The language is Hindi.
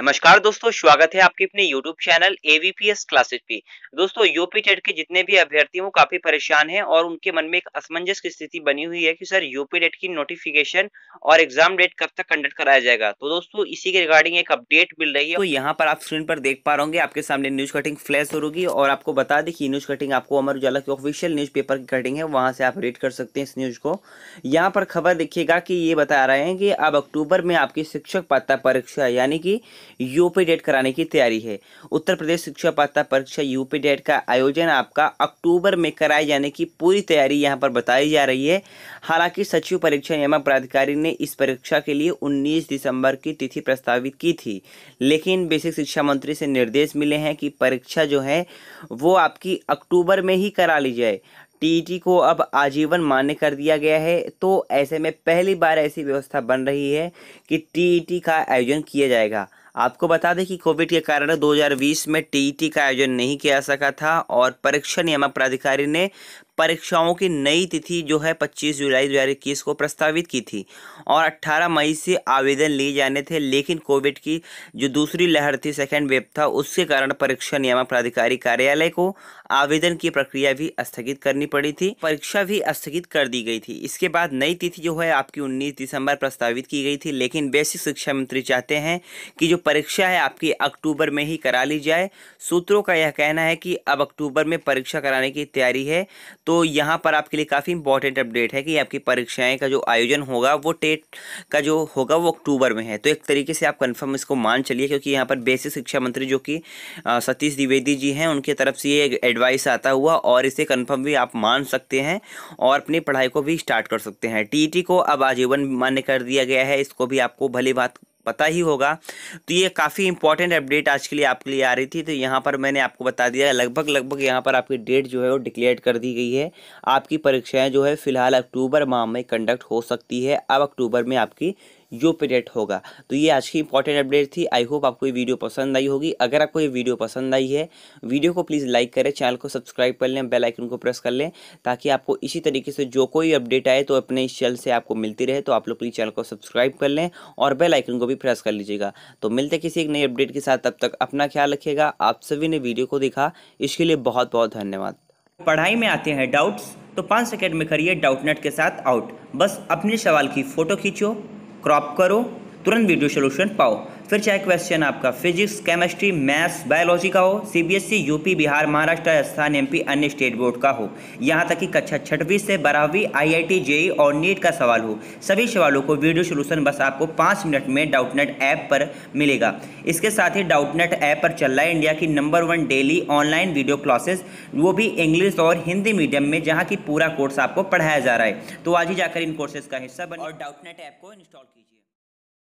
नमस्कार दोस्तों स्वागत है आपके अपने YouTube चैनल एवीपीएस क्लासेज पे दोस्तों यूपी टेट के जितने भी अभ्यर्थी वो काफी परेशान हैं और उनके मन में एक असमंजस की स्थिति बनी हुई है कि सर यूपी टेट की नोटिफिकेशन और एग्जाम डेट कब तक कंडक्ट कराया जाएगा तो दोस्तों इसी के रिगार्डिंग एक अपडेट मिल रही है तो यहाँ पर आप स्क्रीन पर देख पा रहे आपके सामने न्यूज कटिंग फ्लैश हो रही और आपको बता दें कि न्यूज कटिंग आपको अमर उजाला के ऑफिशियल न्यूज पेपर की कटिंग है वहां से आप रीड कर सकते हैं इस न्यूज को यहाँ पर खबर देखिएगा कि ये बता रहे हैं कि अब अक्टूबर में आपकी शिक्षक पात्रता परीक्षा यानी कि यूपी डेट कराने की तैयारी है उत्तर प्रदेश शिक्षा पात्रता परीक्षा यूपी डेट का आयोजन आपका अक्टूबर में कराए जाने की पूरी तैयारी यहाँ पर बताई जा रही है हालांकि सचिव परीक्षा नियमक प्राधिकारी ने इस परीक्षा के लिए 19 दिसंबर की तिथि प्रस्तावित की थी लेकिन बेसिक शिक्षा मंत्री से निर्देश मिले हैं कि परीक्षा जो है वो आपकी अक्टूबर में ही करा ली जाए टी को अब आजीवन मान्य कर दिया गया है तो ऐसे में पहली बार ऐसी व्यवस्था बन रही है कि टी का आयोजन किया जाएगा आपको बता दें कि कोविड के कारण 2020 में टीईटी का आयोजन नहीं किया सका था और परीक्षा नियामक प्राधिकारी ने परीक्षाओं की नई तिथि जो है 25 जुलाई दो को प्रस्तावित की थी और 18 मई से आवेदन लिए जाने थे लेकिन कोविड की जो दूसरी लहर थी सेकेंड वेब था उसके कारण परीक्षा नियामक प्राधिकारी कार्यालय को आवेदन की प्रक्रिया भी स्थगित करनी पड़ी थी परीक्षा भी स्थगित कर दी गई थी इसके बाद नई तिथि जो है आपकी उन्नीस दिसंबर प्रस्तावित की गई थी लेकिन बेसिक शिक्षा मंत्री चाहते हैं कि जो परीक्षा है आपकी अक्टूबर में ही करा ली जाए सूत्रों का यह कहना है कि अब अक्टूबर में परीक्षा कराने की तैयारी है तो यहाँ पर आपके लिए काफ़ी इंपॉर्टेंट अपडेट है कि आपकी परीक्षाएं का जो आयोजन होगा वो टेट का जो होगा वो अक्टूबर में है तो एक तरीके से आप कन्फर्म इसको मान चलिए क्योंकि यहाँ पर बेसिक शिक्षा मंत्री जो कि सतीश द्विवेदी जी हैं उनकी तरफ से ये एडवाइस आता हुआ और इसे कन्फर्म भी आप मान सकते हैं और अपनी पढ़ाई को भी स्टार्ट कर सकते हैं टी e को अब आजीवन मान्य कर दिया गया है इसको भी आपको भली बात पता ही होगा तो ये काफ़ी इंपॉर्टेंट अपडेट आज के लिए आपके लिए आ रही थी तो यहाँ पर मैंने आपको बता दिया लगभग लगभग यहाँ पर आपकी डेट जो है वो डिक्लेयर कर दी गई है आपकी परीक्षाएं जो है फिलहाल अक्टूबर माह में कंडक्ट हो सकती है अब अक्टूबर में आपकी पीरियड होगा तो ये आज की इंपॉर्टेंट अपडेट थी आई होप आपको ये वीडियो पसंद आई होगी अगर आपको ये वीडियो पसंद आई है वीडियो को प्लीज़ लाइक करें चैनल को सब्सक्राइब कर लें बेल आइकन को प्रेस कर लें ताकि आपको इसी तरीके से जो कोई अपडेट आए तो अपने इस चैनल से आपको मिलती रहे तो आप लोग प्लीज़ चैनल को सब्सक्राइब कर लें और बेल आइकन को भी प्रेस कर लीजिएगा तो मिलते किसी एक नई अपडेट के साथ तब तक अपना ख्याल रखिएगा आप सभी ने वीडियो को देखा इसके लिए बहुत बहुत धन्यवाद पढ़ाई में आते हैं डाउट्स तो पाँच सेकेंड में करिए डाउटनेट के साथ आउट बस अपने सवाल की फ़ोटो खींचो क्रॉप करो तुरंत वीडियो सोल्यूशन पाओ फिर चाहे क्वेश्चन आपका फिजिक्स केमिस्ट्री मैथ्स बायोलॉजी का हो CBSE UP e, Bihar Maharashtra Rajasthan MP अन्य स्टेट बोर्ड का हो यहाँ तक कि कक्षा छठवीं से बारहवीं आईआईटी जेई e और नीट का सवाल हो सभी सवालों को वीडियो सोल्यूशन बस आपको पाँच मिनट में डाउटनेट ऐप पर मिलेगा इसके साथ ही डाउटनेट ऐप पर चल रहा है इंडिया की number one daily online video classes वो भी इंग्लिश और हिंदी मीडियम में जहाँ की पूरा कोर्स आपको पढ़ाया जा रहा है तो आज ही जाकर इन कोर्सेज का हिस्सा बने और डाउटनेट ऐप को इंस्टॉल कीजिए